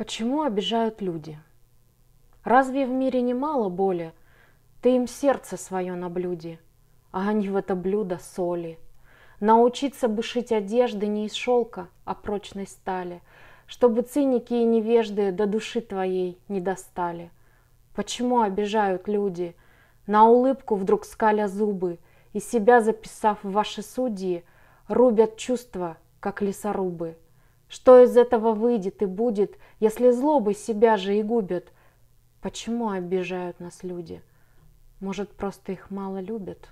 Почему обижают люди? Разве в мире немало боли? Ты им сердце свое на блюде, а они в это блюдо соли. Научиться бы шить одежды не из шелка, а прочной стали, чтобы циники и невежды до души твоей не достали. Почему обижают люди? На улыбку вдруг скаля зубы, и себя записав в ваши судьи, рубят чувства, как лесорубы. Что из этого выйдет и будет, если злобы себя же и губят? Почему обижают нас люди? Может, просто их мало любят?»